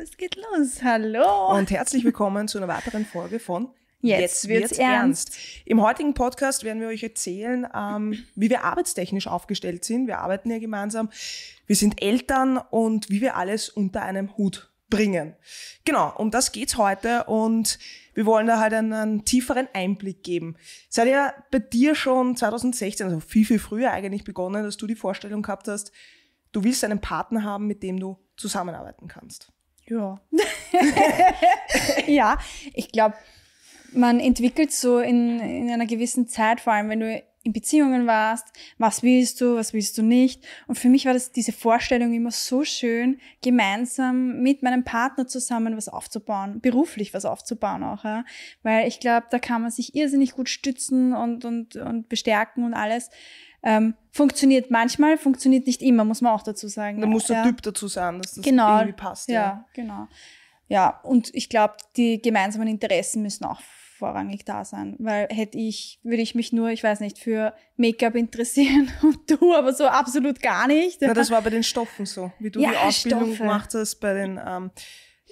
es geht los. Hallo. Und herzlich willkommen zu einer weiteren Folge von Jetzt, jetzt wird's, wird's ernst. Im heutigen Podcast werden wir euch erzählen, ähm, wie wir arbeitstechnisch aufgestellt sind. Wir arbeiten ja gemeinsam. Wir sind Eltern und wie wir alles unter einem Hut bringen. Genau, um das geht's heute und wir wollen da halt einen, einen tieferen Einblick geben. Seid hat ja bei dir schon 2016, also viel, viel früher eigentlich begonnen, dass du die Vorstellung gehabt hast, du willst einen Partner haben, mit dem du zusammenarbeiten kannst. Ja. ja, ich glaube, man entwickelt so in, in einer gewissen Zeit, vor allem wenn du in Beziehungen warst, was willst du, was willst du nicht. Und für mich war das diese Vorstellung immer so schön, gemeinsam mit meinem Partner zusammen was aufzubauen, beruflich was aufzubauen auch. Ja? Weil ich glaube, da kann man sich irrsinnig gut stützen und, und, und bestärken und alles. Ähm, funktioniert manchmal, funktioniert nicht immer, muss man auch dazu sagen. Da muss der ja. Typ dazu sein, dass das genau. irgendwie passt. Ja, ja genau. Ja, und ich glaube, die gemeinsamen Interessen müssen auch vorrangig da sein, weil hätte ich, würde ich mich nur, ich weiß nicht, für Make-up interessieren und du aber so absolut gar nicht. Ja, das war bei den Stoffen so, wie du ja, die Ausbildung Stoffe. gemacht hast bei den ähm,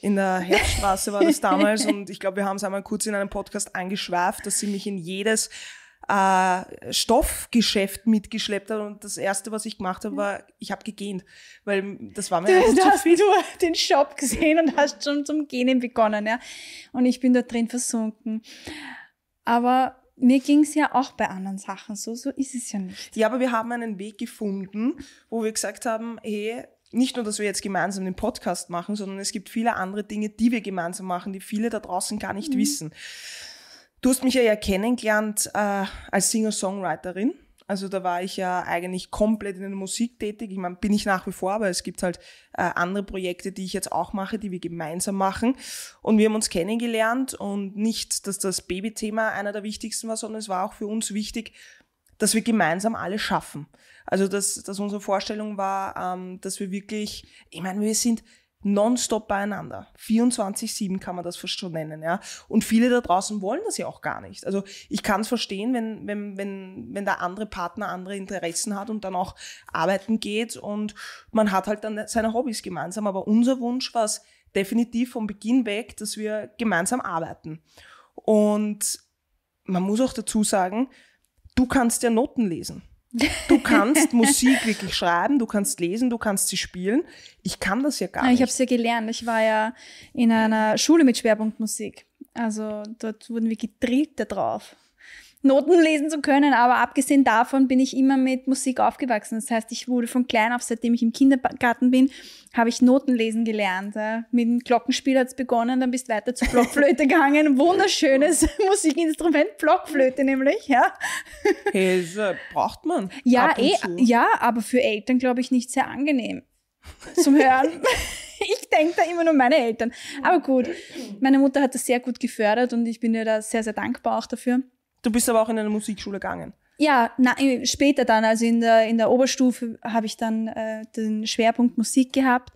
in der Herbststraße war das damals und ich glaube, wir haben es einmal kurz in einem Podcast angeschweift, dass sie mich in jedes äh, Stoffgeschäft mitgeschleppt hat und das erste, was ich gemacht habe, war, ich habe gegähnt, weil das war mir du, einfach hast zu viel. Du den Shop gesehen und hast schon zum Gähnen begonnen, ja. Und ich bin da drin versunken. Aber mir ging es ja auch bei anderen Sachen so, so ist es ja nicht. Ja, aber wir haben einen Weg gefunden, wo wir gesagt haben, hey, nicht nur, dass wir jetzt gemeinsam den Podcast machen, sondern es gibt viele andere Dinge, die wir gemeinsam machen, die viele da draußen gar nicht mhm. wissen. Du hast mich ja, ja kennengelernt äh, als Singer-Songwriterin. Also da war ich ja eigentlich komplett in der Musik tätig. Ich meine, bin ich nach wie vor, aber es gibt halt äh, andere Projekte, die ich jetzt auch mache, die wir gemeinsam machen. Und wir haben uns kennengelernt und nicht, dass das Babythema einer der wichtigsten war, sondern es war auch für uns wichtig, dass wir gemeinsam alles schaffen. Also dass, dass unsere Vorstellung war, ähm, dass wir wirklich, ich meine, wir sind nonstop beieinander. 24-7 kann man das fast schon nennen, ja. Und viele da draußen wollen das ja auch gar nicht. Also ich kann es verstehen, wenn, wenn, wenn, wenn der andere Partner andere Interessen hat und dann auch arbeiten geht und man hat halt dann seine Hobbys gemeinsam. Aber unser Wunsch war es definitiv vom Beginn weg, dass wir gemeinsam arbeiten. Und man muss auch dazu sagen, du kannst ja Noten lesen. Du kannst Musik wirklich schreiben, du kannst lesen, du kannst sie spielen. Ich kann das ja gar nicht. Ich habe es ja gelernt. Ich war ja in einer Schule mit Schwerpunkt Musik. Also dort wurden wir gedrillt darauf. Noten lesen zu können, aber abgesehen davon bin ich immer mit Musik aufgewachsen. Das heißt, ich wurde von klein auf, seitdem ich im Kindergarten bin, habe ich Noten lesen gelernt. Äh, mit dem Glockenspiel hat es begonnen, dann bist du weiter zur Blockflöte gegangen. Wunderschönes Musikinstrument, Blockflöte nämlich, ja. Hey, das äh, braucht man. Ja, eh, ja, aber für Eltern glaube ich nicht sehr angenehm zum Hören. ich denke da immer nur meine Eltern. Aber gut, meine Mutter hat das sehr gut gefördert und ich bin ihr da sehr, sehr dankbar auch dafür. Du bist aber auch in eine Musikschule gegangen. Ja, na, äh, später dann, also in der, in der Oberstufe habe ich dann äh, den Schwerpunkt Musik gehabt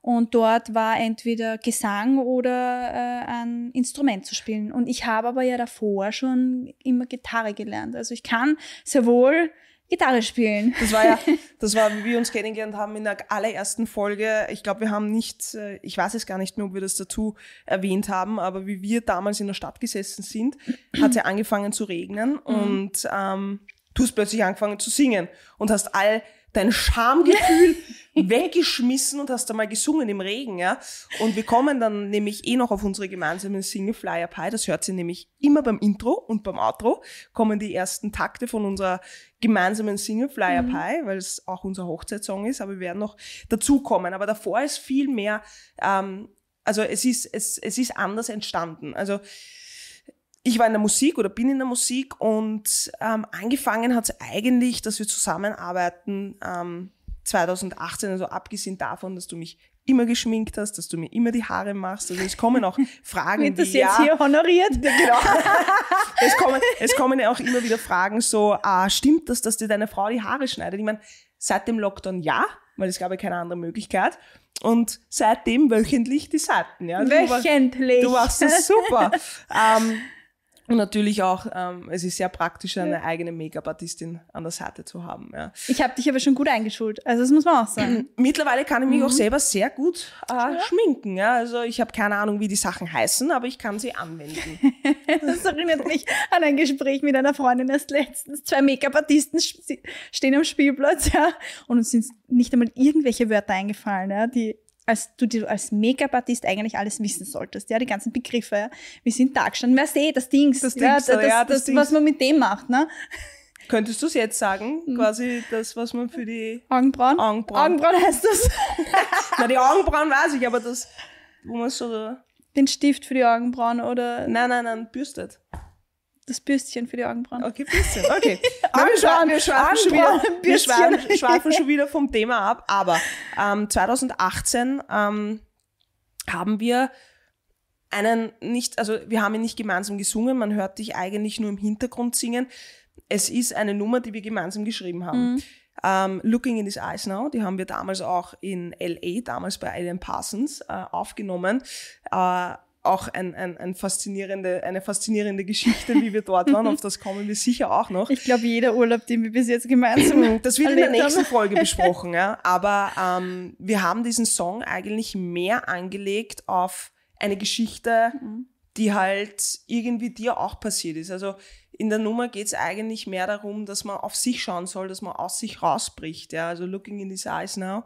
und dort war entweder Gesang oder äh, ein Instrument zu spielen. Und ich habe aber ja davor schon immer Gitarre gelernt. Also ich kann sehr wohl Gitarre spielen. Das war ja, das war, wie wir uns kennengelernt haben in der allerersten Folge. Ich glaube, wir haben nicht, äh, ich weiß es gar nicht mehr, ob wir das dazu erwähnt haben, aber wie wir damals in der Stadt gesessen sind, hat es ja angefangen zu regnen mhm. und ähm, du hast plötzlich angefangen zu singen und hast all dein Schamgefühl weggeschmissen und hast einmal gesungen im Regen, ja. Und wir kommen dann nämlich eh noch auf unsere gemeinsame Single Flyer Pie. Das hört sie nämlich immer beim Intro und beim Outro kommen die ersten Takte von unserer gemeinsamen Single Flyer Up mhm. High, weil es auch unser Hochzeitssong ist, aber wir werden noch dazukommen. Aber davor ist viel mehr, ähm, also es ist, es, es ist anders entstanden. Also ich war in der Musik oder bin in der Musik und ähm, angefangen hat es eigentlich, dass wir zusammenarbeiten ähm, 2018, also abgesehen davon, dass du mich immer geschminkt hast, dass du mir immer die Haare machst. Also es kommen auch Fragen, Wird das die, jetzt ja, hier honoriert? Genau. es, kommen, es kommen ja auch immer wieder Fragen so, ah, stimmt das, dass dir deine Frau die Haare schneidet? Ich meine, seit dem Lockdown ja, weil es gab ja keine andere Möglichkeit. Und seitdem wöchentlich die Seiten. Ja. Also du wöchentlich. Machst, du machst das super. ähm, und natürlich auch, ähm, es ist sehr praktisch, eine eigene Make-up-Artistin an der Seite zu haben. Ja. Ich habe dich aber schon gut eingeschult, also das muss man auch sagen. Mittlerweile kann ich mich mhm. auch selber sehr gut äh, ja. schminken. Ja. Also ich habe keine Ahnung, wie die Sachen heißen, aber ich kann sie anwenden. das erinnert mich an ein Gespräch mit einer Freundin erst letztens. Zwei Make-up-Artisten stehen am Spielplatz ja, und uns sind nicht einmal irgendwelche Wörter eingefallen, ja, die als du dir als Make-up-Artist eigentlich alles wissen solltest, ja, die ganzen Begriffe, Ja. Wir sind Tagstand, Mercedes, das Dings, das, ja, Dings, das, ja, das, das Dings. was man mit dem macht, ne? Könntest du es jetzt sagen? Hm. Quasi das, was man für die Augenbrauen? Augenbrauen, Augenbrauen heißt das. Na, die Augenbrauen weiß ich, aber das, wo man so. Den Stift für die Augenbrauen oder. Nein, nein, nein, bürstet. Das Bürstchen für die Augenbrauen. Okay, Bürstchen. Okay. Nein, wir, schweifen, wir, schweifen schon wieder, wir schweifen, schweifen schon wieder vom Thema ab. Aber ähm, 2018 ähm, haben wir einen nicht, also wir haben ihn nicht gemeinsam gesungen, man hört dich eigentlich nur im Hintergrund singen. Es ist eine Nummer, die wir gemeinsam geschrieben haben. Mhm. Um, ähm, Looking in His Eyes Now, die haben wir damals auch in LA, damals bei Alan Parsons, äh, aufgenommen. Äh, auch ein, ein, ein faszinierende, eine faszinierende Geschichte, wie wir dort waren. Auf das kommen wir sicher auch noch. Ich glaube, jeder Urlaub, den wir bis jetzt gemeinsam Das wird in der nächsten Folge besprochen, ja. Aber ähm, wir haben diesen Song eigentlich mehr angelegt auf eine Geschichte, mhm. die halt irgendwie dir auch passiert ist. Also in der Nummer geht es eigentlich mehr darum, dass man auf sich schauen soll, dass man aus sich rausbricht. Ja? Also looking in his eyes now.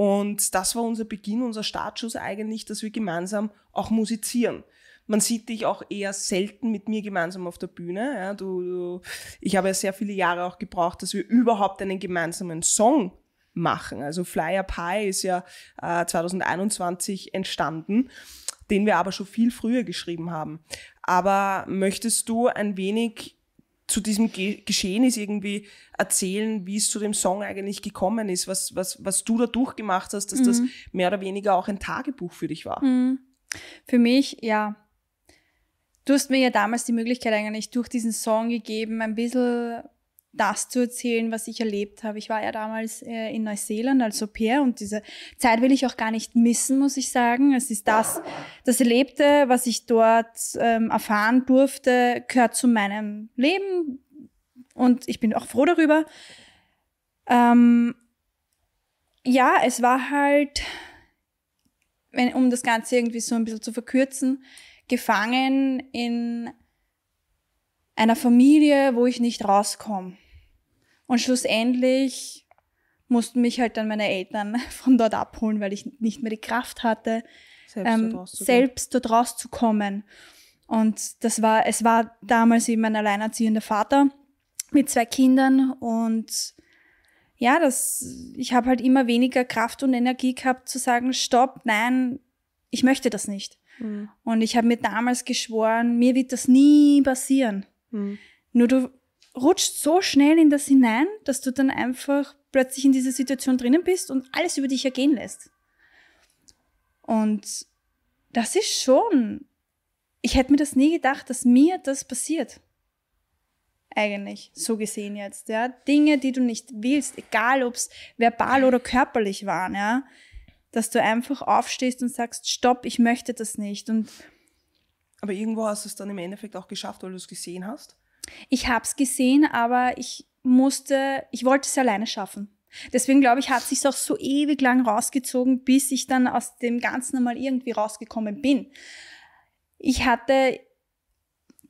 Und das war unser Beginn, unser Startschuss eigentlich, dass wir gemeinsam auch musizieren. Man sieht dich auch eher selten mit mir gemeinsam auf der Bühne. Ja, du, du, ich habe ja sehr viele Jahre auch gebraucht, dass wir überhaupt einen gemeinsamen Song machen. Also Fly Up High ist ja äh, 2021 entstanden, den wir aber schon viel früher geschrieben haben. Aber möchtest du ein wenig zu diesem Ge Geschehen ist irgendwie erzählen, wie es zu dem Song eigentlich gekommen ist, was, was, was du da durchgemacht hast, dass mhm. das mehr oder weniger auch ein Tagebuch für dich war. Mhm. Für mich, ja. Du hast mir ja damals die Möglichkeit eigentlich durch diesen Song gegeben, ein bisschen das zu erzählen, was ich erlebt habe. Ich war ja damals äh, in Neuseeland als Au pair und diese Zeit will ich auch gar nicht missen, muss ich sagen. Es ist das, das Erlebte, was ich dort ähm, erfahren durfte, gehört zu meinem Leben und ich bin auch froh darüber. Ähm, ja, es war halt, wenn, um das Ganze irgendwie so ein bisschen zu verkürzen, gefangen in einer Familie, wo ich nicht rauskomme. Und schlussendlich mussten mich halt dann meine Eltern von dort abholen, weil ich nicht mehr die Kraft hatte, selbst, ähm, dort, rauszukommen. Und das war, es war damals eben ein alleinerziehender Vater mit zwei Kindern und ja, das, ich habe halt immer weniger Kraft und Energie gehabt zu sagen, stopp, nein, ich möchte das nicht. Mhm. Und ich habe mir damals geschworen, mir wird das nie passieren. Mhm. Nur du rutscht so schnell in das hinein, dass du dann einfach plötzlich in dieser Situation drinnen bist und alles über dich ergehen lässt. Und das ist schon, ich hätte mir das nie gedacht, dass mir das passiert. Eigentlich, so gesehen jetzt, ja. Dinge, die du nicht willst, egal ob es verbal oder körperlich waren, ja. Dass du einfach aufstehst und sagst, stopp, ich möchte das nicht. Und Aber irgendwo hast du es dann im Endeffekt auch geschafft, weil du es gesehen hast ich habe es gesehen, aber ich musste, ich wollte es alleine schaffen. Deswegen glaube ich, hat sich auch so ewig lang rausgezogen, bis ich dann aus dem Ganzen mal irgendwie rausgekommen bin. Ich hatte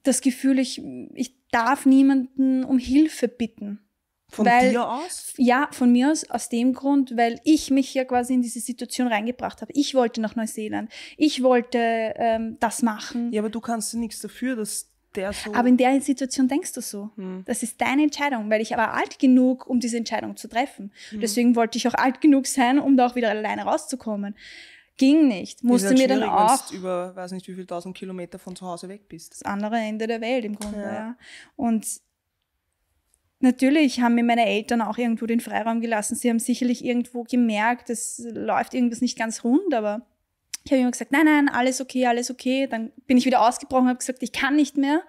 das Gefühl, ich, ich darf niemanden um Hilfe bitten. Von weil, dir aus? Ja, von mir aus, aus dem Grund, weil ich mich ja quasi in diese Situation reingebracht habe. Ich wollte nach Neuseeland. Ich wollte ähm, das machen. Ja, aber du kannst nichts dafür, dass der so. Aber in der Situation denkst du so. Hm. Das ist deine Entscheidung, weil ich war alt genug, um diese Entscheidung zu treffen. Hm. Deswegen wollte ich auch alt genug sein, um da auch wieder alleine rauszukommen. Ging nicht. Musste halt mir dann auch. über, weiß nicht, wie viel tausend Kilometer von zu Hause weg bist. Das andere Ende der Welt im Grunde, ja. ja. Und natürlich haben mir meine Eltern auch irgendwo den Freiraum gelassen. Sie haben sicherlich irgendwo gemerkt, es läuft irgendwas nicht ganz rund, aber ich habe immer gesagt, nein, nein, alles okay, alles okay. Dann bin ich wieder ausgebrochen und habe gesagt, ich kann nicht mehr.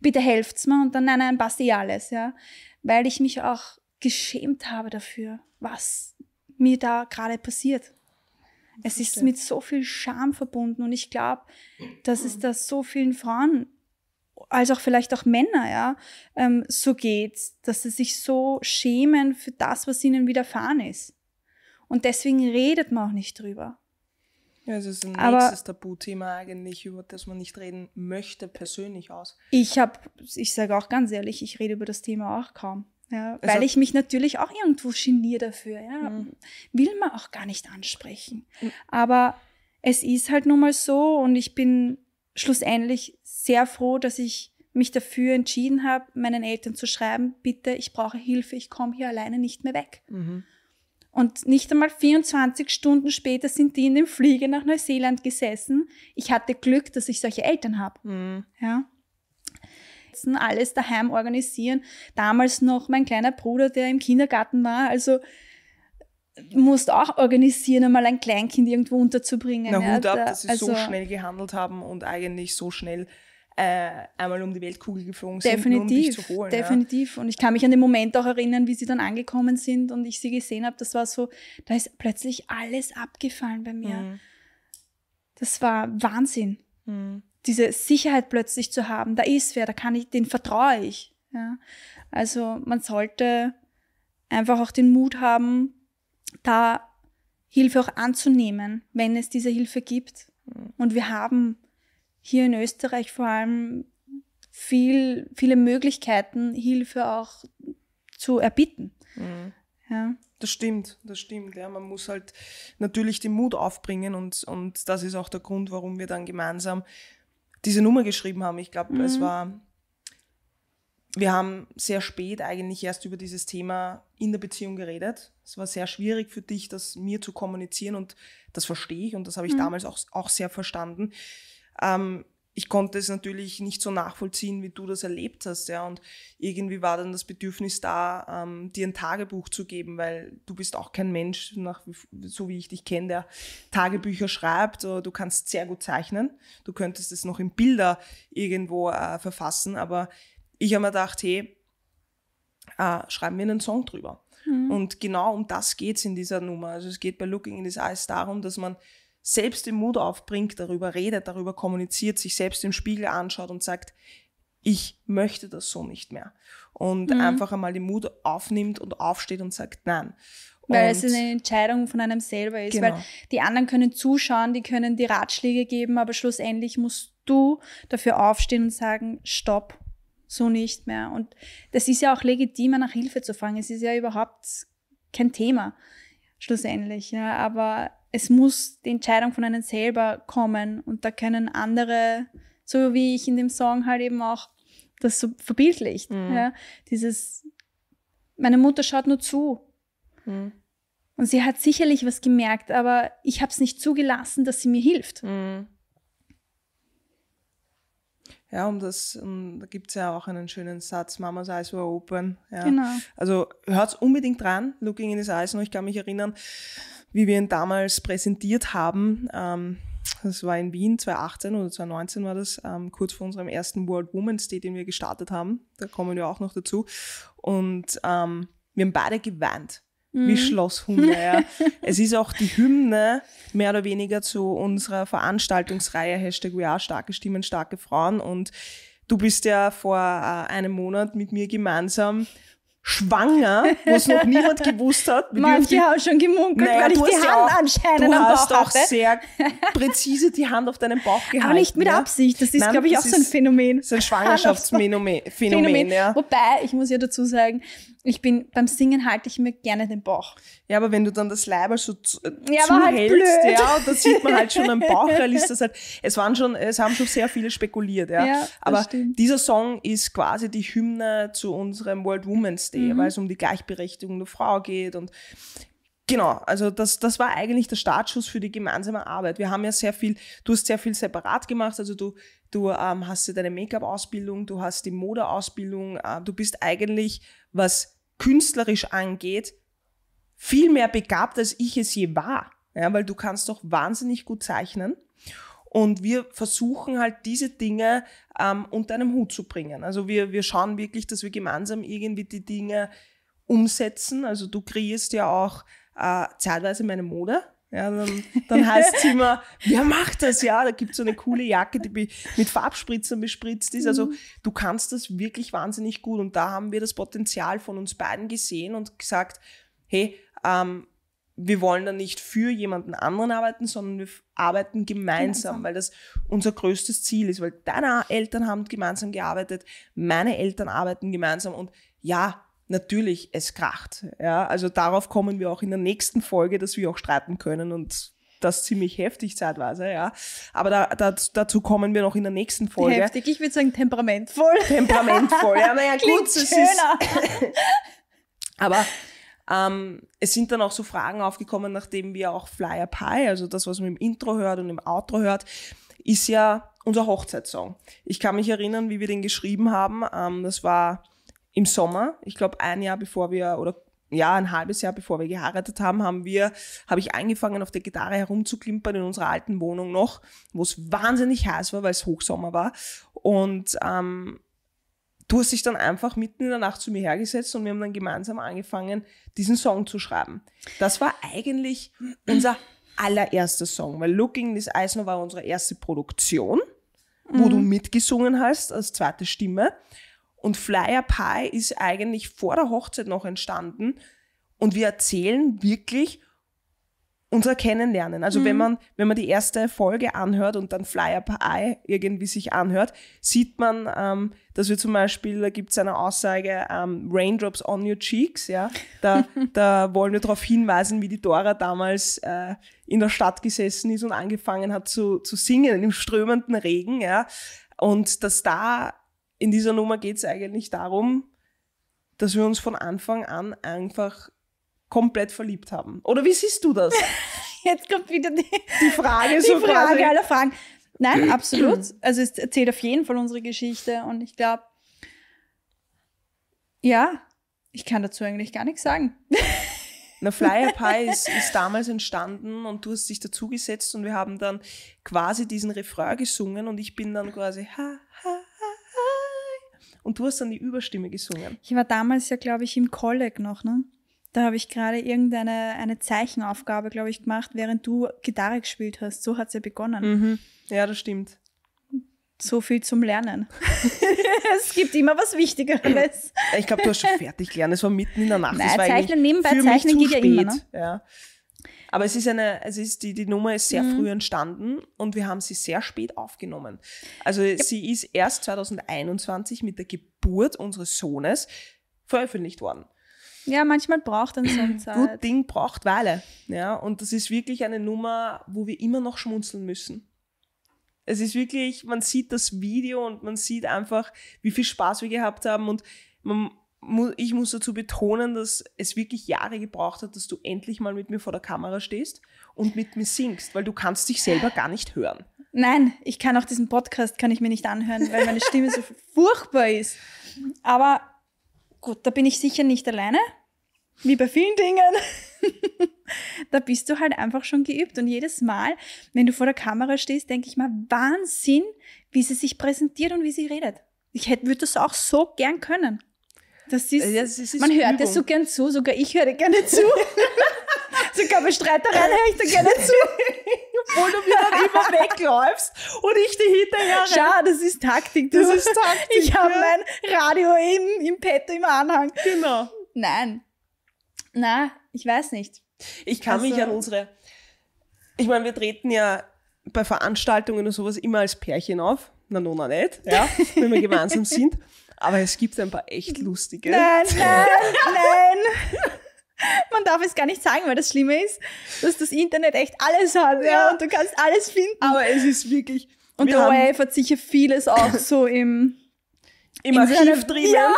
Bitte helft's mir. Und dann, nein, nein, passt eh alles, ja. Weil ich mich auch geschämt habe dafür, was mir da gerade passiert. es ist mit so viel Scham verbunden und ich glaube, dass es da so vielen Frauen, als auch vielleicht auch Männer, ja, ähm, so geht, dass sie sich so schämen für das, was ihnen widerfahren ist. Und deswegen redet man auch nicht drüber. Ja, es ist ein Aber nächstes Tabuthema eigentlich, über das man nicht reden möchte, persönlich aus. Ich habe, ich sage auch ganz ehrlich, ich rede über das Thema auch kaum. Ja, also weil also, ich mich natürlich auch irgendwo geniere dafür. Ja. Mhm. Will man auch gar nicht ansprechen. Mhm. Aber es ist halt nun mal so und ich bin schlussendlich sehr froh, dass ich mich dafür entschieden habe, meinen Eltern zu schreiben, bitte, ich brauche Hilfe, ich komme hier alleine nicht mehr weg. Mhm. Und nicht einmal 24 Stunden später sind die in dem Flieger nach Neuseeland gesessen. Ich hatte Glück, dass ich solche Eltern habe. Mhm. Ja. Alles daheim organisieren. Damals noch mein kleiner Bruder, der im Kindergarten war. Also musst auch organisieren, einmal ein Kleinkind irgendwo unterzubringen. Na, Hut ja, ab, dass sie also, so schnell gehandelt haben und eigentlich so schnell äh, einmal um die Weltkugel geflogen sind, definitiv, um dich zu holen. Definitiv. Ja. Und ich kann mich an den Moment auch erinnern, wie sie dann angekommen sind und ich sie gesehen habe. Das war so, da ist plötzlich alles abgefallen bei mir. Mhm. Das war Wahnsinn. Mhm. Diese Sicherheit plötzlich zu haben, da ist wer, da kann ich, den vertraue ich. Ja. Also man sollte einfach auch den Mut haben, da Hilfe auch anzunehmen, wenn es diese Hilfe gibt. Mhm. Und wir haben hier in Österreich vor allem viel, viele Möglichkeiten, Hilfe auch zu erbitten. Mhm. Ja. Das stimmt, das stimmt. Ja. Man muss halt natürlich den Mut aufbringen und, und das ist auch der Grund, warum wir dann gemeinsam diese Nummer geschrieben haben. Ich glaube, mhm. es war, wir haben sehr spät eigentlich erst über dieses Thema in der Beziehung geredet. Es war sehr schwierig für dich, das mir zu kommunizieren und das verstehe ich und das habe ich mhm. damals auch, auch sehr verstanden. Ähm, ich konnte es natürlich nicht so nachvollziehen, wie du das erlebt hast, ja. Und irgendwie war dann das Bedürfnis da, ähm, dir ein Tagebuch zu geben, weil du bist auch kein Mensch, nach, so wie ich dich kenne, der Tagebücher schreibt. Äh, du kannst sehr gut zeichnen. Du könntest es noch in Bilder irgendwo äh, verfassen. Aber ich habe mir gedacht, hey, äh, schreiben wir einen Song drüber. Mhm. Und genau um das geht es in dieser Nummer. Also es geht bei Looking in the Eyes darum, dass man selbst den Mut aufbringt, darüber redet, darüber kommuniziert, sich selbst im Spiegel anschaut und sagt, ich möchte das so nicht mehr. Und mhm. einfach einmal den Mut aufnimmt und aufsteht und sagt, nein. Weil und es eine Entscheidung von einem selber ist. Genau. Weil die anderen können zuschauen, die können die Ratschläge geben, aber schlussendlich musst du dafür aufstehen und sagen, stopp, so nicht mehr. Und das ist ja auch legitimer, nach Hilfe zu fragen. Es ist ja überhaupt kein Thema, schlussendlich. Ja. Aber es muss die Entscheidung von einem selber kommen und da können andere, so wie ich in dem Song halt eben auch das so verbildlicht. Mhm. Ja? Dieses, meine Mutter schaut nur zu. Mhm. Und sie hat sicherlich was gemerkt, aber ich habe es nicht zugelassen, dass sie mir hilft. Mhm. Ja, und, das, um, da gibt es ja auch einen schönen Satz, Mama's Eyes were open. Ja. Genau. Also hört unbedingt dran, Looking in his Eyes, noch, ich kann mich erinnern, wie wir ihn damals präsentiert haben. Ähm, das war in Wien 2018 oder 2019 war das, ähm, kurz vor unserem ersten World Women's Day, den wir gestartet haben. Da kommen wir auch noch dazu. Und ähm, wir haben beide geweint. Mhm. Wie Schlosshunde, ja. es ist auch die Hymne mehr oder weniger zu unserer Veranstaltungsreihe Hashtag We are starke Stimmen, starke Frauen. Und du bist ja vor äh, einem Monat mit mir gemeinsam schwanger, wo es noch niemand gewusst hat. Manche haben schon gemunkelt, naja, weil ich die Hand auch, anscheinend am Bauch hatte. Du hast auch sehr präzise die Hand auf deinen Bauch gehalten. Aber nicht mit Absicht, das ist, glaube ich, auch so ein Phänomen. So ein Schwangerschaftsphänomen. Phänomen. Ja. Wobei, ich muss ja dazu sagen, ich bin beim Singen halte ich mir gerne den Bauch. Ja, aber wenn du dann das Leiber so zu, äh, ja, halt zuhältst, halt ja, da sieht man halt schon am Bauch, weil ist das halt. Es waren schon, es haben schon sehr viele spekuliert, ja. ja aber dieser Song ist quasi die Hymne zu unserem World Women's Day, mhm. weil es um die Gleichberechtigung der Frau geht und Genau, also das, das war eigentlich der Startschuss für die gemeinsame Arbeit. Wir haben ja sehr viel, du hast sehr viel separat gemacht, also du, du ähm, hast ja deine Make-up-Ausbildung, du hast die Mode-Ausbildung, äh, du bist eigentlich, was künstlerisch angeht, viel mehr begabt, als ich es je war. Ja, weil du kannst doch wahnsinnig gut zeichnen. Und wir versuchen halt diese Dinge ähm, unter einem Hut zu bringen. Also wir, wir schauen wirklich, dass wir gemeinsam irgendwie die Dinge umsetzen. Also du kreierst ja auch äh, zeitweise meine Mode. Ja, dann, dann heißt es immer, wer macht das? Ja, da gibt es so eine coole Jacke, die mit Farbspritzern bespritzt ist. Also mhm. du kannst das wirklich wahnsinnig gut. Und da haben wir das Potenzial von uns beiden gesehen und gesagt, hey, ähm, wir wollen dann nicht für jemanden anderen arbeiten, sondern wir arbeiten gemeinsam, gemeinsam, weil das unser größtes Ziel ist, weil deine Eltern haben gemeinsam gearbeitet, meine Eltern arbeiten gemeinsam und ja, natürlich, es kracht. Ja, also darauf kommen wir auch in der nächsten Folge, dass wir auch streiten können und das ziemlich heftig zeitweise, ja. Aber da, da, dazu kommen wir noch in der nächsten Folge. Heftig, ich würde sagen temperamentvoll. Temperamentvoll, ja, naja, gut. Es schöner. Ist, aber ähm, es sind dann auch so Fragen aufgekommen, nachdem wir auch Flyer Pie, also das, was man im Intro hört und im Outro hört, ist ja unser Hochzeitssong. Ich kann mich erinnern, wie wir den geschrieben haben. Ähm, das war im Sommer, ich glaube ein Jahr bevor wir oder ja, ein halbes Jahr bevor wir geheiratet haben, haben wir, habe ich angefangen, auf der Gitarre herumzuklimpern in unserer alten Wohnung noch, wo es wahnsinnig heiß war, weil es Hochsommer war. Und ähm, du hast dich dann einfach mitten in der Nacht zu mir hergesetzt und wir haben dann gemeinsam angefangen, diesen Song zu schreiben. Das war eigentlich unser allererster Song, weil Looking This Eisner war unsere erste Produktion, wo mhm. du mitgesungen hast als zweite Stimme. Und Flyer Pie ist eigentlich vor der Hochzeit noch entstanden und wir erzählen wirklich unser Kennenlernen. Also mhm. wenn man, wenn man die erste Folge anhört und dann Flyer Pie irgendwie sich anhört, sieht man, ähm, dass wir zum Beispiel, da gibt es eine Aussage, ähm, Raindrops on your cheeks, ja. Da, da wollen wir darauf hinweisen, wie die Dora damals äh, in der Stadt gesessen ist und angefangen hat zu, zu singen im strömenden Regen, ja. Und dass da in dieser Nummer geht es eigentlich darum, dass wir uns von Anfang an einfach komplett verliebt haben. Oder wie siehst du das? Jetzt kommt wieder die, die Frage. So Frage quasi. aller Fragen. Nein, absolut. Also es erzählt auf jeden Fall unsere Geschichte und ich glaube, ja, ich kann dazu eigentlich gar nichts sagen. Na, Flyer Pie ist, ist, damals entstanden und du hast dich dazugesetzt und wir haben dann quasi diesen Refrain gesungen und ich bin dann quasi ha, und du hast dann die Überstimme gesungen. Ich war damals ja, glaube ich, im Kolleg noch, ne? Da habe ich gerade irgendeine eine Zeichenaufgabe, glaube ich, gemacht, während du Gitarre gespielt hast. So hat es ja begonnen. Mhm. Ja, das stimmt. So viel zum Lernen. es gibt immer was Wichtigeres. Ich glaube, du hast schon fertig gelernt. Es war mitten in der Nacht. Nein, das war Zeichnen nebenbei, Zeichnen geht ja immer. Ne? Ja. Aber es ist eine, es ist, die, die Nummer ist sehr mhm. früh entstanden und wir haben sie sehr spät aufgenommen. Also yep. sie ist erst 2021 mit der Geburt unseres Sohnes veröffentlicht worden. Ja, manchmal braucht ein so eine Zeit. Gut Ding braucht Weile. Ja, und das ist wirklich eine Nummer, wo wir immer noch schmunzeln müssen. Es ist wirklich, man sieht das Video und man sieht einfach, wie viel Spaß wir gehabt haben und man, ich muss dazu betonen, dass es wirklich Jahre gebraucht hat, dass du endlich mal mit mir vor der Kamera stehst und mit mir singst, weil du kannst dich selber gar nicht hören. Nein, ich kann auch diesen Podcast kann ich mir nicht anhören, weil meine Stimme so furchtbar ist. Aber gut, da bin ich sicher nicht alleine, wie bei vielen Dingen. da bist du halt einfach schon geübt und jedes Mal, wenn du vor der Kamera stehst, denke ich mal Wahnsinn, wie sie sich präsentiert und wie sie redet. Ich hätte würde das auch so gern können. Das ist, das ist man hört Übung. das so gern zu, sogar ich höre gerne zu. sogar bei Streitereien höre ich da gerne zu. Obwohl du mir dann immer wegläufst und ich dir hinterher Schau, das ist Taktik. Du. Das ist Taktik. Ich habe ja. mein Radio im, im Petto im Anhang. Genau. Nein. Na, ich weiß nicht. Ich kann also, mich an unsere. Ich meine, wir treten ja bei Veranstaltungen und sowas immer als Pärchen auf. Na, nona nicht. Ja, wenn wir gemeinsam sind. Aber es gibt ein paar echt lustige. Nein, nein, nein. Man darf es gar nicht sagen, weil das Schlimme ist, dass das Internet echt alles hat, ja, ja und du kannst alles finden. Aber es ist wirklich. Und wir der Wave hat sicher vieles auch so im, im Archiv drinnen. Ja.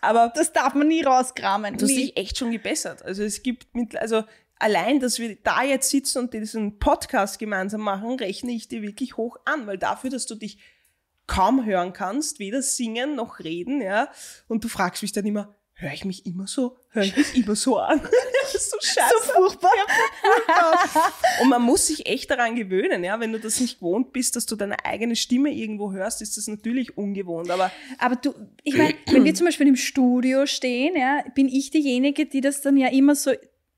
Aber das darf man nie rauskramen. Du hast dich echt schon gebessert. Also es gibt mit, also allein, dass wir da jetzt sitzen und diesen Podcast gemeinsam machen, rechne ich dir wirklich hoch an, weil dafür, dass du dich kaum hören kannst, weder singen noch reden, ja. Und du fragst mich dann immer, höre ich mich immer so, höre ich mich immer so an. so scheiße. So furchtbar. Ja, furchtbar. Und man muss sich echt daran gewöhnen, ja. Wenn du das nicht gewohnt bist, dass du deine eigene Stimme irgendwo hörst, ist das natürlich ungewohnt. Aber, aber du, ich meine, wenn wir zum Beispiel im Studio stehen, ja, bin ich diejenige, die das dann ja immer so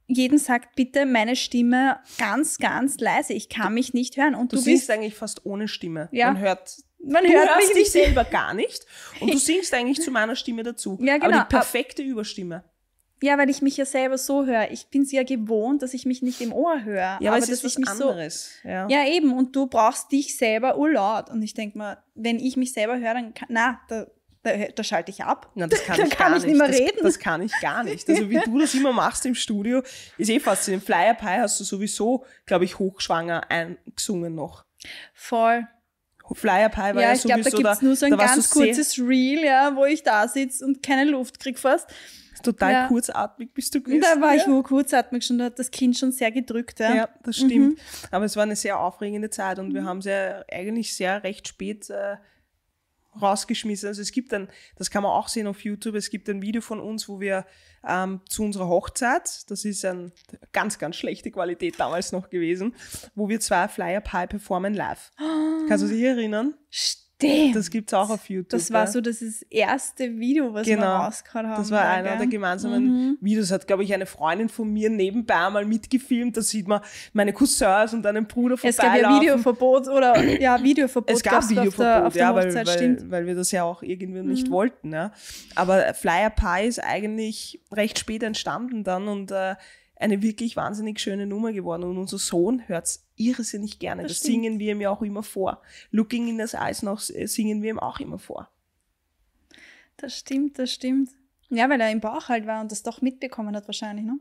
jeden sagt, bitte meine Stimme ganz, ganz leise. Ich kann mich nicht hören. Und du, du bist eigentlich fast ohne Stimme. Ja. Man hört man hört du hörst dich selber gar nicht und du singst eigentlich zu meiner Stimme dazu. Ja, genau. Aber die genau. perfekte Überstimme. Ja, weil ich mich ja selber so höre. Ich bin es ja gewohnt, dass ich mich nicht im Ohr höre. Ja, aber, aber es ist was anderes. So, ja. ja. eben. Und du brauchst dich selber urlaut. Und ich denke mal, wenn ich mich selber höre, dann kann, na, da, da, da schalte ich ab. Na, das kann da ich kann gar ich nicht. mehr das, reden. Das, kann ich gar nicht. Also wie du das immer machst im Studio, ist eh faszinierend. Flyer Pie hast du sowieso, glaube ich, hochschwanger eingesungen noch. Voll. Flyer-Pie war ja, ja ich glaube, da gibt es nur so ein ganz so kurzes Reel, ja, wo ich da sitze und keine Luft krieg fast. Total ja. kurzatmig bist du gewesen. Da war ja. ich nur kurzatmig schon, da hat das Kind schon sehr gedrückt. Ja, ja das stimmt. Mhm. Aber es war eine sehr aufregende Zeit und wir haben sie ja eigentlich sehr recht spät äh, rausgeschmissen. Also es gibt ein, das kann man auch sehen auf YouTube, es gibt ein Video von uns, wo wir ähm, zu unserer Hochzeit, das ist eine ganz, ganz schlechte Qualität damals noch gewesen, wo wir zwei Flyer Pie performen live. Oh. Kannst du dich erinnern? Stimmt. Damn, das gibt's auch auf YouTube. Das war so das, das erste Video, was genau, wir rausgehauen haben. Das war einer gell? der gemeinsamen mhm. Videos. Hat, glaube ich, eine Freundin von mir nebenbei einmal mitgefilmt. Da sieht man meine Cousins und einen Bruder vorbeilaufen. Es gab ja Videoverbot oder ja, Videoverbot. Es gab Videoverbot, auf der, auf der Hochzeit, weil, stimmt. Weil, weil wir das ja auch irgendwie mhm. nicht wollten. Ja. Aber Flyer Pie ist eigentlich recht spät entstanden dann und äh, eine wirklich wahnsinnig schöne Nummer geworden. Und unser Sohn hört es irrsinnig gerne. Das, das singen wir ihm ja auch immer vor. Looking in das Eyes noch äh, singen wir ihm auch immer vor. Das stimmt, das stimmt. Ja, weil er im Bauch halt war und das doch mitbekommen hat wahrscheinlich, ne?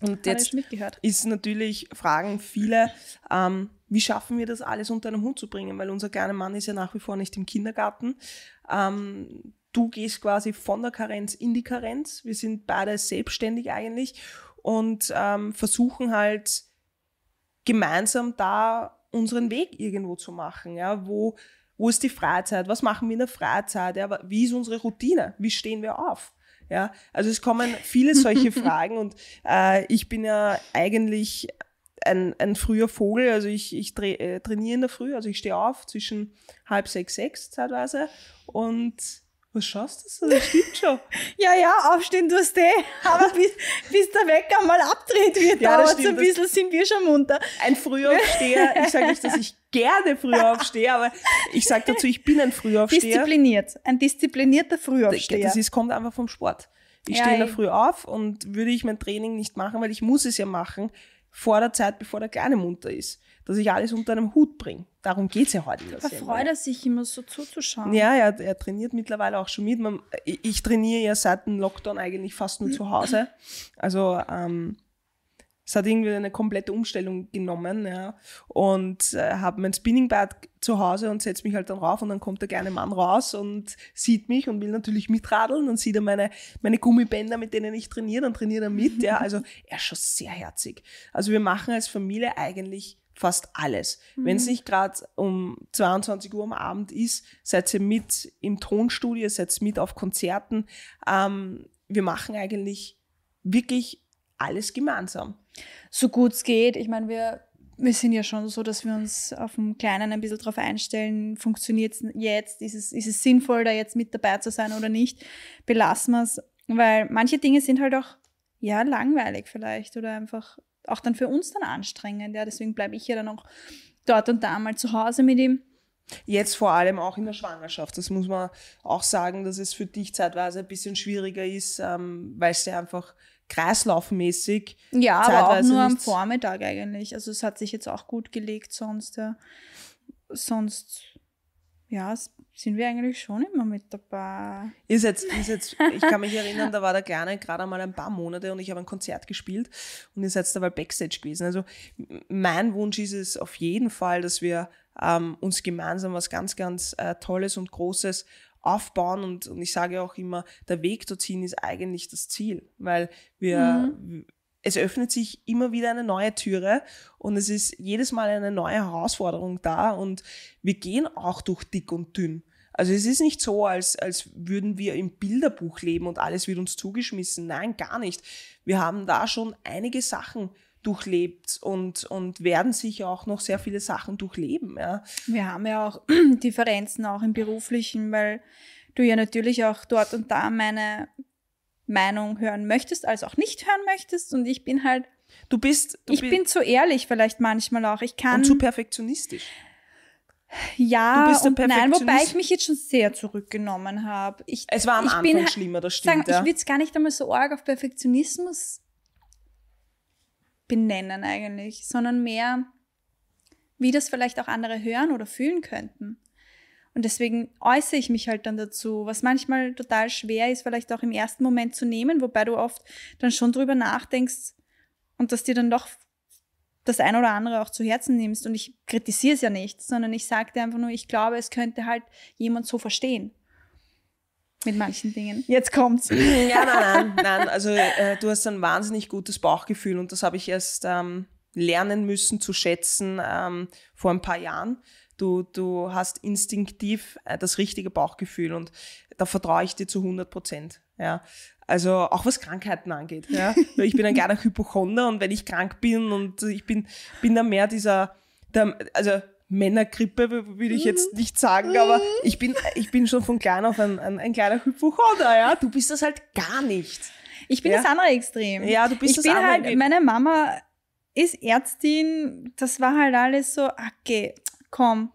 Und jetzt mitgehört. ist natürlich, fragen viele, ähm, wie schaffen wir das alles unter einem Hut zu bringen? Weil unser kleiner Mann ist ja nach wie vor nicht im Kindergarten. Ähm, du gehst quasi von der Karenz in die Karenz. Wir sind beide selbstständig eigentlich und ähm, versuchen halt, gemeinsam da unseren Weg irgendwo zu machen. Ja? Wo, wo ist die Freizeit? Was machen wir in der Freizeit? Ja? Wie ist unsere Routine? Wie stehen wir auf? Ja? Also es kommen viele solche Fragen und äh, ich bin ja eigentlich ein, ein früher Vogel. Also ich, ich tra äh, trainiere in der Früh, also ich stehe auf zwischen halb sechs, sechs zeitweise und was schaust du so? Das stimmt schon. ja, ja, aufstehen tust du eh, aber bis, bis der Wecker mal abdreht wird, ja, dauert so ein bisschen, sind wir schon munter. Ein Frühaufsteher, ich sage nicht, dass ich gerne früh aufstehe, aber ich sage dazu, ich bin ein Frühaufsteher. Diszipliniert, ein disziplinierter Frühaufsteher. Das ist, kommt einfach vom Sport. Ich ja, stehe in eh. Früh auf und würde ich mein Training nicht machen, weil ich muss es ja machen, vor der Zeit, bevor der Kleine munter ist dass ich alles unter einem Hut bringe. Darum geht es ja heute. Da freut er sich immer so zuzuschauen. Ja, er, er trainiert mittlerweile auch schon mit. Man, ich, ich trainiere ja seit dem Lockdown eigentlich fast nur zu Hause. Also ähm, es hat irgendwie eine komplette Umstellung genommen. Ja. Und äh, habe mein Spinningbad zu Hause und setze mich halt dann rauf und dann kommt der kleine Mann raus und sieht mich und will natürlich mitradeln. Dann sieht er meine, meine Gummibänder, mit denen ich trainiere, dann trainiert er mit. Ja. Also er ist schon sehr herzig. Also wir machen als Familie eigentlich fast alles. Mhm. Wenn es nicht gerade um 22 Uhr am Abend ist, seid ihr mit im Tonstudio, seid ihr mit auf Konzerten. Ähm, wir machen eigentlich wirklich alles gemeinsam. So gut es geht. Ich meine, wir, wir sind ja schon so, dass wir uns auf dem Kleinen ein bisschen darauf einstellen, funktioniert es jetzt, ist es, ist es sinnvoll, da jetzt mit dabei zu sein oder nicht. Belassen wir es, weil manche Dinge sind halt auch ja, langweilig vielleicht oder einfach auch dann für uns dann anstrengend. Ja, deswegen bleibe ich ja dann auch dort und da mal zu Hause mit ihm. Jetzt vor allem auch in der Schwangerschaft. Das muss man auch sagen, dass es für dich zeitweise ein bisschen schwieriger ist, ähm, weil es ja einfach kreislaufmäßig. Ja, aber auch nur am Vormittag eigentlich. Also es hat sich jetzt auch gut gelegt sonst. Ja. Sonst, ja, es sind wir eigentlich schon immer mit dabei? Ist jetzt, ist jetzt, ich kann mich erinnern, da war der Kleine gerade mal ein paar Monate und ich habe ein Konzert gespielt und ihr seid dabei Backstage gewesen. Also mein Wunsch ist es auf jeden Fall, dass wir ähm, uns gemeinsam was ganz, ganz äh, Tolles und Großes aufbauen und, und ich sage auch immer, der Weg dorthin ist eigentlich das Ziel, weil wir, mhm es öffnet sich immer wieder eine neue Türe und es ist jedes Mal eine neue Herausforderung da und wir gehen auch durch dick und dünn. Also es ist nicht so, als, als würden wir im Bilderbuch leben und alles wird uns zugeschmissen. Nein, gar nicht. Wir haben da schon einige Sachen durchlebt und, und werden sicher auch noch sehr viele Sachen durchleben. Ja. Wir haben ja auch Differenzen auch im beruflichen, weil du ja natürlich auch dort und da meine Meinung hören möchtest, als auch nicht hören möchtest. Und ich bin halt. Du bist. Du ich bi bin zu ehrlich vielleicht manchmal auch. Ich kann. Und zu perfektionistisch. Ja, du bist und nein, wobei ich mich jetzt schon sehr zurückgenommen habe. es war am Anfang bin, halt schlimmer, das stimmt. Sagen, ja. Ich würde es gar nicht einmal so arg auf Perfektionismus benennen eigentlich, sondern mehr, wie das vielleicht auch andere hören oder fühlen könnten. Und deswegen äußere ich mich halt dann dazu, was manchmal total schwer ist, vielleicht auch im ersten Moment zu nehmen, wobei du oft dann schon drüber nachdenkst und dass dir dann doch das ein oder andere auch zu Herzen nimmst. Und ich kritisiere es ja nicht, sondern ich sage dir einfach nur, ich glaube, es könnte halt jemand so verstehen. Mit manchen Dingen. Jetzt kommt's. Ja, nein, nein, nein. Also äh, du hast ein wahnsinnig gutes Bauchgefühl und das habe ich erst ähm, lernen müssen zu schätzen ähm, vor ein paar Jahren du, du hast instinktiv äh, das richtige Bauchgefühl und da vertraue ich dir zu 100 Prozent. Ja. Also auch was Krankheiten angeht. Ja. Ich bin ein kleiner Hypochonder und wenn ich krank bin und ich bin, bin dann mehr dieser, der, also Männergrippe würde ich jetzt mhm. nicht sagen, aber mhm. ich bin, ich bin schon von klein auf ein, ein, ein kleiner Hypochonder. Ja. Du bist das halt gar nicht. Ich bin ja. das andere Extrem. Ja, du bist ich das bin andere halt, Meine Mama ist Ärztin, das war halt alles so, okay, komm,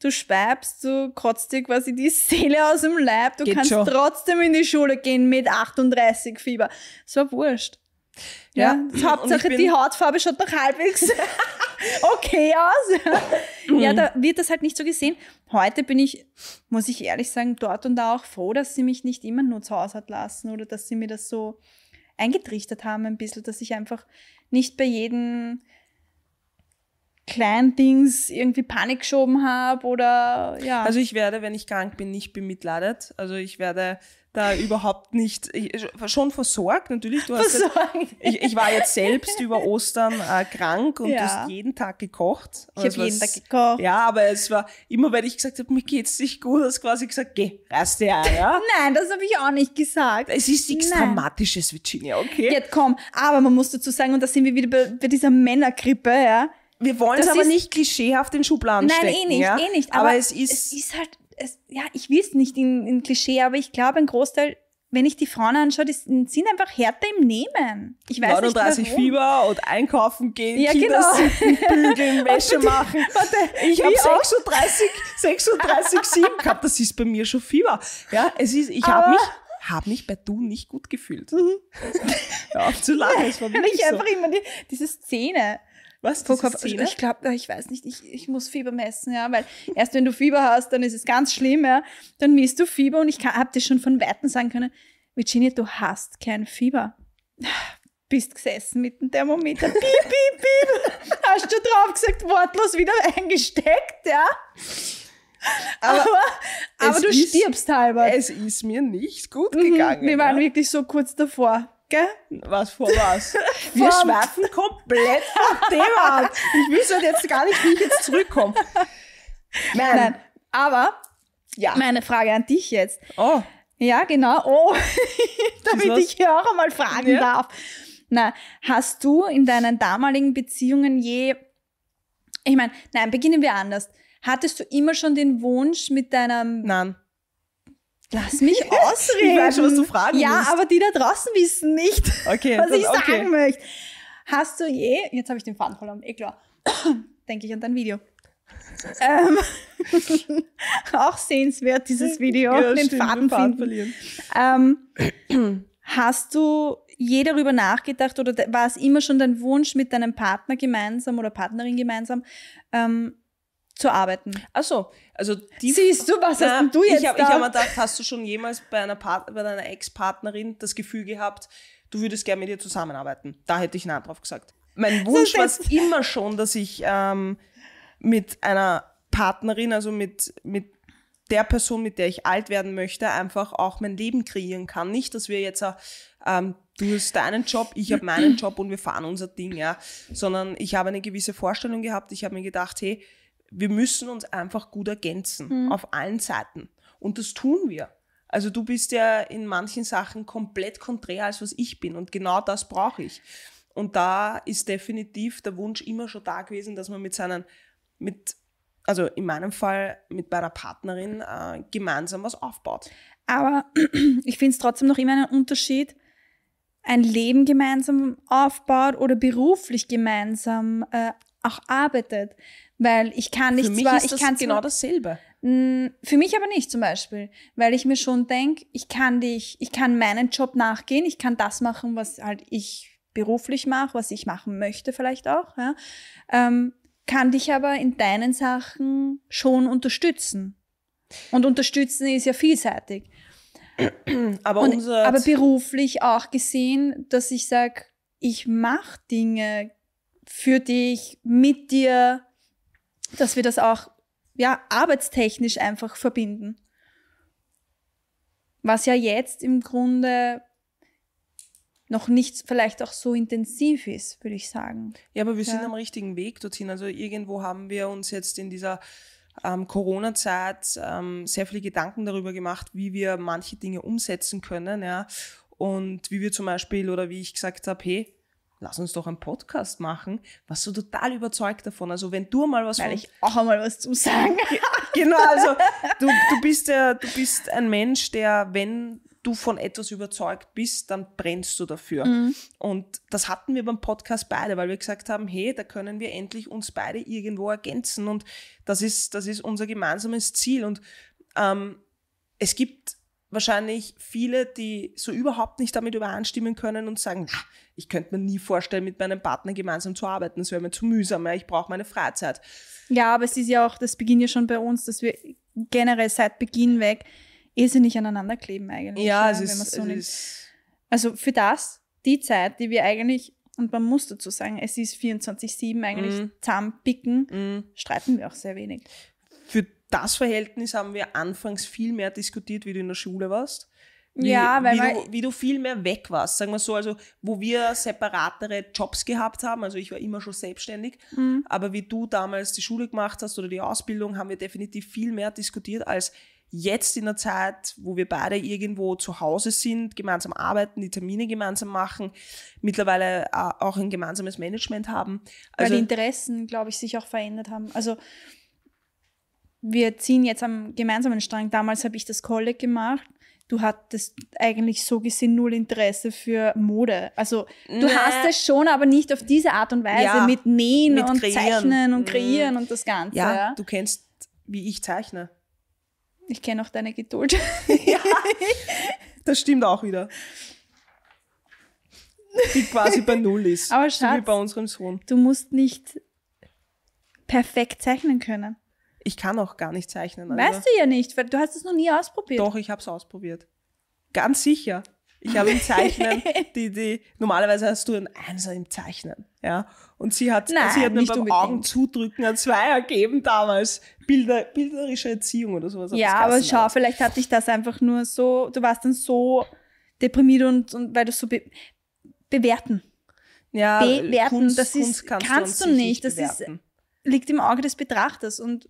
du schweibst, du kotzt dir quasi die Seele aus dem Leib, du Geht kannst schon. trotzdem in die Schule gehen mit 38 Fieber. Das war wurscht. Ja, ja Hauptsache die Hautfarbe schaut noch halbwegs okay aus. Mhm. ja, da wird das halt nicht so gesehen. Heute bin ich, muss ich ehrlich sagen, dort und da auch froh, dass sie mich nicht immer nur zu Hause hat lassen oder dass sie mir das so eingetrichtert haben ein bisschen, dass ich einfach nicht bei jedem kleinen Dings irgendwie Panik geschoben habe oder ja. Also ich werde, wenn ich krank bin, nicht bemitleidet. Also ich werde da überhaupt nicht, schon versorgt natürlich. Du hast versorgt. Das, ich, ich, war jetzt selbst über Ostern äh, krank und ja. du hast jeden Tag gekocht. Ich habe jeden Tag gekocht. Ja, aber es war immer, wenn ich gesagt habe, mir geht's nicht gut, hast quasi gesagt, geh, reiß dir ein, ja? Nein, das habe ich auch nicht gesagt. Es ist nichts Dramatisches, Virginia, okay? Jetzt komm, aber man muss dazu sagen, und da sind wir wieder bei, bei dieser Männergrippe, ja wir wollen es aber nicht klischeehaft in Schubladen nein, eh stecken. Nein, eh nicht, ja? eh nicht. Aber, aber es, ist es ist halt, es, ja, ich will es nicht in, in Klischee, aber ich glaube, ein Großteil wenn ich die Frauen anschaue, die sind einfach härter im Nehmen. Ich weiß 39 nicht warum. Fieber und einkaufen gehen, ja, Kinder genau. Sitzen, bügeln, Wäsche machen. Warte, ich habe 36, 36, 7 gehabt. Das ist bei mir schon Fieber. Ja, es ist, ich habe mich, hab mich bei du nicht gut gefühlt. Mhm. Also, hör zu lange, Es war wirklich ich so. einfach immer die, diese Szene. Was? Pro Kopf. Szene? Ich glaube, ich weiß nicht, ich, ich muss Fieber messen, ja, weil erst wenn du Fieber hast, dann ist es ganz schlimm, ja. Dann misst du Fieber und ich habe dir schon von Weitem sagen können, Virginia, du hast kein Fieber. Bist gesessen mit dem Thermometer. Piep, piep, piep. Hast du drauf gesagt, wortlos wieder eingesteckt, ja? Aber, aber, aber du ist, stirbst halber. Es ist mir nicht gut mhm, gegangen. Wir waren ja? wirklich so kurz davor. Gell? Was vor was? Wir schweifen komplett vom Thema ab. Ich wüsste halt jetzt gar nicht, wie ich jetzt zurückkomme. Nein. Nein. Aber ja. meine Frage an dich jetzt. Oh. Ja, genau. Oh, damit ich hier auch einmal fragen ja. darf. Na, hast du in deinen damaligen Beziehungen je, ich meine, nein, beginnen wir anders. Hattest du immer schon den Wunsch mit deinem nein. Lass mich ausreden. ich weiß schon, was du fragen Ja, willst. aber die da draußen wissen nicht, okay, was dann, ich sagen okay. möchte. Hast du je, jetzt habe ich den Faden verloren, eh klar, denke ich an dein Video. ähm, auch sehenswert, dieses Video, ja, den stimmt, Faden, Faden verlieren. Ähm, hast du je darüber nachgedacht oder war es immer schon dein Wunsch, mit deinem Partner gemeinsam oder Partnerin gemeinsam ähm, zu arbeiten. Ach so, also die. Siehst du, was na, hast du jetzt? Ich habe hab mir gedacht, hast du schon jemals bei, einer Part bei deiner Ex-Partnerin das Gefühl gehabt, du würdest gerne mit ihr zusammenarbeiten? Da hätte ich Nein drauf gesagt. Mein Wunsch war es immer schon, dass ich ähm, mit einer Partnerin, also mit, mit der Person, mit der ich alt werden möchte, einfach auch mein Leben kreieren kann. Nicht, dass wir jetzt, äh, ähm, du hast deinen Job, ich habe meinen Job und wir fahren unser Ding, ja. Sondern ich habe eine gewisse Vorstellung gehabt. Ich habe mir gedacht, hey, wir müssen uns einfach gut ergänzen mhm. auf allen Seiten. Und das tun wir. Also du bist ja in manchen Sachen komplett konträr als was ich bin und genau das brauche ich. Und da ist definitiv der Wunsch immer schon da gewesen, dass man mit seinen, mit, also in meinem Fall mit meiner Partnerin äh, gemeinsam was aufbaut. Aber ich finde es trotzdem noch immer einen Unterschied, ein Leben gemeinsam aufbaut oder beruflich gemeinsam äh, auch arbeitet. Weil ich kann nicht für mich zwar, ist das ich kann genau zwar, dasselbe. für mich aber nicht zum Beispiel, weil ich mir schon denke, ich kann dich, ich kann meinen Job nachgehen, ich kann das machen, was halt ich beruflich mache, was ich machen möchte vielleicht auch, ja? ähm, kann dich aber in deinen Sachen schon unterstützen. Und unterstützen ist ja vielseitig. Aber, Und, aber beruflich auch gesehen, dass ich sage, ich mache Dinge für dich, mit dir, dass wir das auch ja, arbeitstechnisch einfach verbinden. Was ja jetzt im Grunde noch nicht vielleicht auch so intensiv ist, würde ich sagen. Ja, aber wir ja. sind am richtigen Weg dorthin. Also irgendwo haben wir uns jetzt in dieser ähm, Corona-Zeit ähm, sehr viele Gedanken darüber gemacht, wie wir manche Dinge umsetzen können, ja. Und wie wir zum Beispiel, oder wie ich gesagt habe, hey, lass uns doch einen Podcast machen. Warst du total überzeugt davon? Also wenn du mal was... Weil ich auch einmal was zum Sagen Genau, also du, du, bist ja, du bist ein Mensch, der, wenn du von etwas überzeugt bist, dann brennst du dafür. Mhm. Und das hatten wir beim Podcast beide, weil wir gesagt haben, hey, da können wir endlich uns beide irgendwo ergänzen. Und das ist, das ist unser gemeinsames Ziel. Und ähm, es gibt wahrscheinlich viele, die so überhaupt nicht damit übereinstimmen können und sagen, na, ich könnte mir nie vorstellen, mit meinem Partner gemeinsam zu arbeiten, das wäre mir zu mühsam, ich brauche meine Freizeit. Ja, aber es ist ja auch, das beginnt ja schon bei uns, dass wir generell seit Beginn weg irrsinnig aneinander kleben eigentlich. Ja, es, ja, ist, so es ist, Also für das, die Zeit, die wir eigentlich, und man muss dazu sagen, es ist 24-7 eigentlich mhm. zusammenpicken, mm. streiten wir auch sehr wenig. Für das Verhältnis haben wir anfangs viel mehr diskutiert, wie du in der Schule warst. Wie, ja, weil wie, weil du, wie du viel mehr weg warst, sagen wir so, also wo wir separatere Jobs gehabt haben, also ich war immer schon selbstständig, mhm. aber wie du damals die Schule gemacht hast oder die Ausbildung, haben wir definitiv viel mehr diskutiert als jetzt in der Zeit, wo wir beide irgendwo zu Hause sind, gemeinsam arbeiten, die Termine gemeinsam machen, mittlerweile äh, auch ein gemeinsames Management haben. Also weil die also Interessen, glaube ich, sich auch verändert haben. Also wir ziehen jetzt am gemeinsamen Strang. Damals habe ich das College gemacht. Du hattest eigentlich so gesehen null Interesse für Mode. Also du nee. hast es schon, aber nicht auf diese Art und Weise ja, mit Nähen mit und kreieren. Zeichnen und mhm. Kreieren mhm. und das Ganze. Ja, ja, du kennst, wie ich zeichne. Ich kenne auch deine Geduld. ja, das stimmt auch wieder. Die quasi bei Null ist. Aber Schatz, so wie bei unserem Sohn. Du musst nicht perfekt zeichnen können ich kann auch gar nicht zeichnen. Also. Weißt du ja nicht, weil du hast es noch nie ausprobiert. Doch, ich habe es ausprobiert. Ganz sicher. Ich habe im Zeichnen, die, die, normalerweise hast du einen Einser im Zeichnen, ja. Und sie hat, Nein, sie hat mir beim unbedingt. Augen zudrücken ein Zweier gegeben damals. Bilder, bilderische Erziehung oder sowas. Ja, aber schau, aus. vielleicht hatte ich das einfach nur so, du warst dann so deprimiert und, und weil du so be bewerten. Ja, bewerten, Kunst, das ist, Kunst kannst, kannst, du, du nicht. Das ist, liegt im Auge des Betrachters und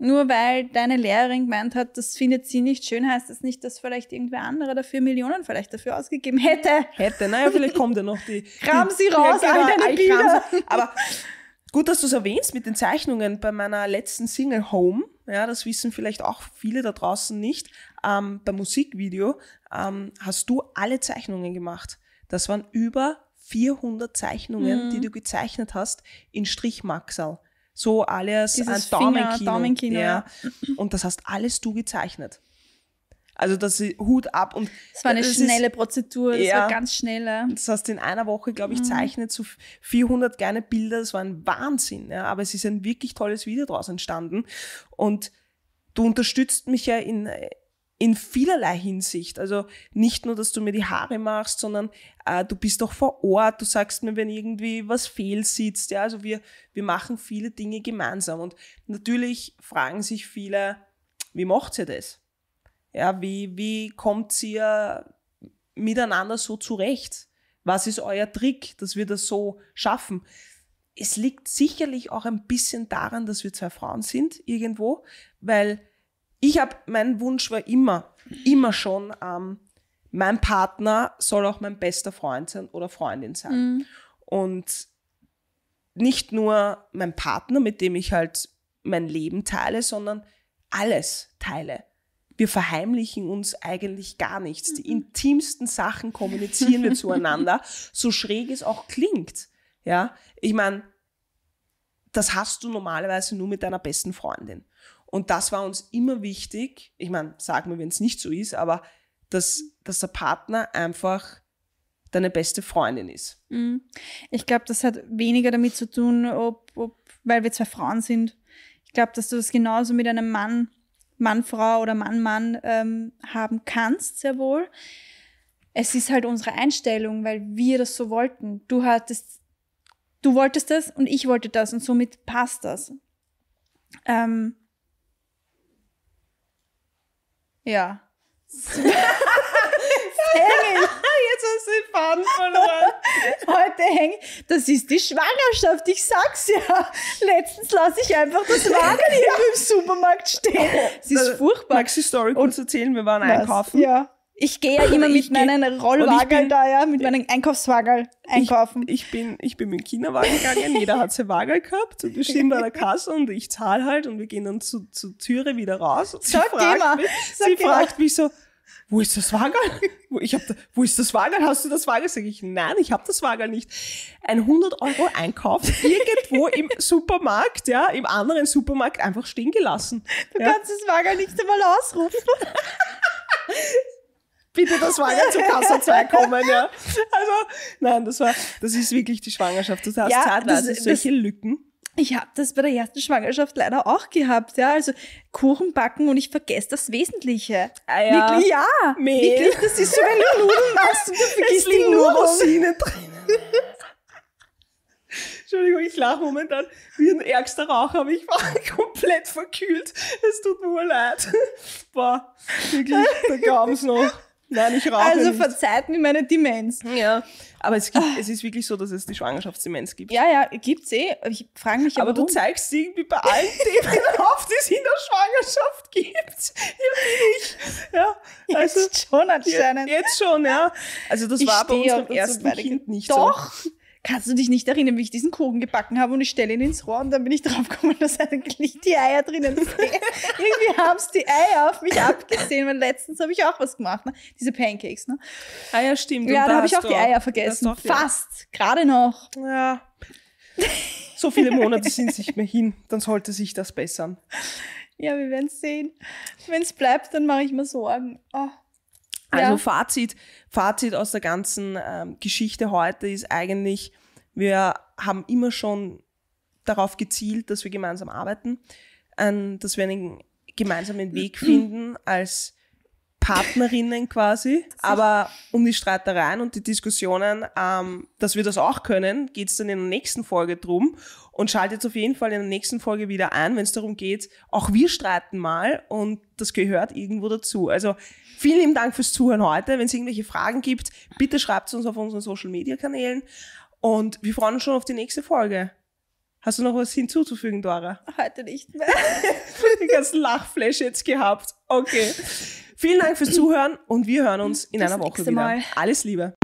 nur weil deine Lehrerin gemeint hat, das findet sie nicht schön, heißt das nicht, dass vielleicht irgendwer anderer dafür Millionen vielleicht dafür ausgegeben hätte. Hätte, naja, vielleicht kommt ja noch die. Kram sie raus, all deine Bilder. Aber gut, dass du es erwähnst mit den Zeichnungen bei meiner letzten Single Home. Ja, das wissen vielleicht auch viele da draußen nicht. Ähm, beim Musikvideo ähm, hast du alle Zeichnungen gemacht. Das waren über 400 Zeichnungen, mhm. die du gezeichnet hast in Strichmaxal so alles Dieses ein Daumenkino. Daumenkino ja. ja. Und das hast alles du gezeichnet. Also das Hut ab und es war eine schnelle ist, Prozedur, es ja, war ganz schnell. Das hast du in einer Woche, glaube ich, mhm. zeichnet so 400 kleine Bilder, das war ein Wahnsinn. Ja, aber es ist ein wirklich tolles Video daraus entstanden und du unterstützt mich ja in in vielerlei Hinsicht. Also nicht nur, dass du mir die Haare machst, sondern äh, du bist auch vor Ort, du sagst mir, wenn irgendwie was fehl sitzt. Ja? Also wir, wir machen viele Dinge gemeinsam. Und natürlich fragen sich viele, wie macht sie das? Ja, wie, wie kommt ihr äh, miteinander so zurecht? Was ist euer Trick, dass wir das so schaffen? Es liegt sicherlich auch ein bisschen daran, dass wir zwei Frauen sind irgendwo, weil ich habe, mein Wunsch war immer, immer schon, ähm, mein Partner soll auch mein bester Freund sein oder Freundin sein. Mhm. Und nicht nur mein Partner, mit dem ich halt mein Leben teile, sondern alles teile. Wir verheimlichen uns eigentlich gar nichts. Die mhm. intimsten Sachen kommunizieren wir zueinander, so schräg es auch klingt. Ja, ich meine, das hast du normalerweise nur mit deiner besten Freundin. Und das war uns immer wichtig. Ich meine, sag mir, wenn es nicht so ist, aber dass, dass der Partner einfach deine beste Freundin ist. Mhm. Ich glaube, das hat weniger damit zu tun, ob, ob weil wir zwei Frauen sind. Ich glaube, dass du das genauso mit einem Mann, Mann, Frau oder Mann, Mann ähm, haben kannst, sehr wohl. Es ist halt unsere Einstellung, weil wir das so wollten. Du hattest, du wolltest das und ich wollte das und somit passt das. Ähm, ja. Jetzt hast du den Faden verloren. Heute hängt, das ist die Schwangerschaft, ich sag's ja. Letztens lasse ich einfach das Wagen hier im Supermarkt stehen. Es ist furchtbar. Magst du die Story kurz erzählen? Wir waren Was? einkaufen. Ja. Ich gehe ja immer mit meinen Rollwagen da, ja, mit meinen Einkaufswagen einkaufen. Ich, ich, bin, ich bin mit dem Kinderwagen gegangen, jeder hat sein Wagen gehabt und wir stehen bei der Kasse und ich zahle halt und wir gehen dann zu, zur Türe wieder raus und sie Sag fragt, mich, sie fragt mich so, wo ist das Wagen? Ich hab da, wo ist das Wagen? Hast du das Wagen? Sag ich, nein, ich habe das Wagen nicht. Ein 100 Euro Einkauf irgendwo im Supermarkt, ja, im anderen Supermarkt einfach stehen gelassen. Du ja. kannst das Wagen nicht einmal ausrufen. bitte, das war ja zu Kasse 2 kommen, ja. Also, nein, das war, das ist wirklich die Schwangerschaft. Du hast ja, zeitweise das, solche das, Lücken. Ich habe das bei der ersten Schwangerschaft leider auch gehabt, ja. Also Kuchen backen und ich vergesse das Wesentliche. Ah, ja. Wirklich, ja. Meh. Wirklich, das ist so, wenn du Nudeln machst und du vergisst es liegen nur Rosinen drin. Entschuldigung, ich lache momentan wie ein ärgster Raucher, aber ich war komplett verkühlt. Es tut mir leid. Boah, wirklich, da es noch. Nein, ich rauche Also verzeiht mir meine Demenz. Ja. Aber es, gibt, ah. es ist wirklich so, dass es die Schwangerschaftsdemenz gibt. Ja, ja, gibt's eh. Ich frage mich aber. Aber du zeigst sie irgendwie bei allen Themen auf, die es in der Schwangerschaft gibt. Ja, bin ich. Ja, also, jetzt schon anscheinend. Jetzt, jetzt schon, ja. Also das ich war bei unserem ersten Kind nicht Doch, so. Doch, kannst du dich nicht erinnern, wie ich diesen Kuchen gebacken habe und ich stelle ihn ins Rohr und dann bin ich draufgekommen, dass eigentlich die Eier drinnen sind. Irgendwie haben es die Eier auf mich abgesehen, weil letztens habe ich auch was gemacht, ne? diese Pancakes. Ne? Ah ja, stimmt. Ja, da habe ich auch die Eier vergessen. Doch, ja. Fast, gerade noch. Ja. So viele Monate sind es nicht mehr hin, dann sollte sich das bessern. Ja, wir werden es sehen. Wenn es bleibt, dann mache ich mir Sorgen. Oh. Also ja. Fazit, Fazit aus der ganzen ähm, Geschichte heute ist eigentlich, wir haben immer schon darauf gezielt, dass wir gemeinsam arbeiten, ähm, dass wir einen gemeinsamen Weg finden als Partnerinnen quasi. Aber um die Streitereien und die Diskussionen, ähm, dass wir das auch können, geht es dann in der nächsten Folge drum. Und schaltet auf jeden Fall in der nächsten Folge wieder ein, wenn es darum geht, auch wir streiten mal und das gehört irgendwo dazu. Also vielen lieben Dank fürs Zuhören heute. Wenn es irgendwelche Fragen gibt, bitte schreibt es uns auf unseren Social Media Kanälen und wir freuen uns schon auf die nächste Folge. Hast du noch was hinzuzufügen, Dora? Heute nicht mehr. den ganzen Lachflash jetzt gehabt. Okay. Vielen Dank fürs Zuhören und wir hören uns in Bis einer Woche wieder. Mal. Alles Liebe.